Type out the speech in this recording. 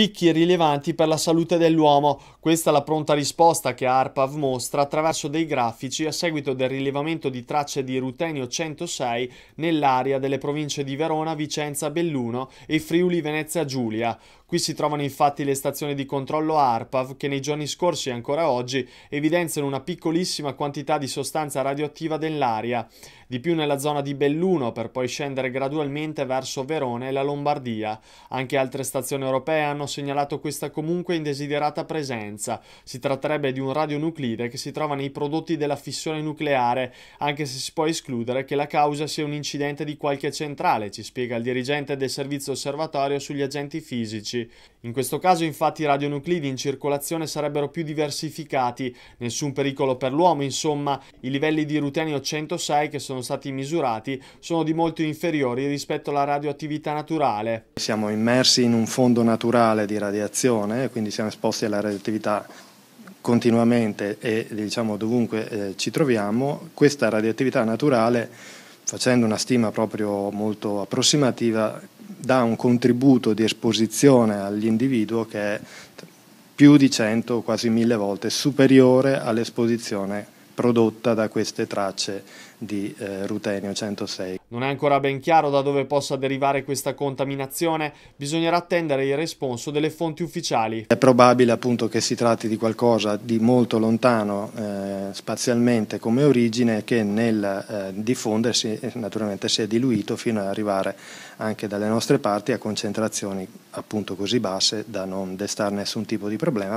picchi rilevanti per la salute dell'uomo. Questa è la pronta risposta che ARPAV mostra attraverso dei grafici a seguito del rilevamento di tracce di rutenio 106 nell'area delle province di Verona, Vicenza, Belluno e Friuli Venezia Giulia. Qui si trovano infatti le stazioni di controllo ARPAV che nei giorni scorsi e ancora oggi evidenziano una piccolissima quantità di sostanza radioattiva nell'aria, di più nella zona di Belluno per poi scendere gradualmente verso Verona e la Lombardia. Anche altre stazioni europee hanno segnalato questa comunque indesiderata presenza. Si tratterebbe di un radionuclide che si trova nei prodotti della fissione nucleare, anche se si può escludere che la causa sia un incidente di qualche centrale, ci spiega il dirigente del servizio osservatorio sugli agenti fisici. In questo caso infatti i radionuclidi in circolazione sarebbero più diversificati, nessun pericolo per l'uomo insomma, i livelli di rutenio 106 che sono stati misurati sono di molto inferiori rispetto alla radioattività naturale. Siamo immersi in un fondo naturale naturale di radiazione, quindi siamo esposti alla radioattività continuamente e diciamo dovunque eh, ci troviamo, questa radioattività naturale, facendo una stima proprio molto approssimativa, dà un contributo di esposizione all'individuo che è più di 100, quasi mille volte superiore all'esposizione prodotta da queste tracce di eh, rutenio 106. Non è ancora ben chiaro da dove possa derivare questa contaminazione, bisognerà attendere il responso delle fonti ufficiali. È probabile appunto che si tratti di qualcosa di molto lontano eh, spazialmente come origine che nel eh, diffondersi eh, naturalmente si è diluito fino ad arrivare anche dalle nostre parti a concentrazioni appunto così basse da non destare nessun tipo di problema.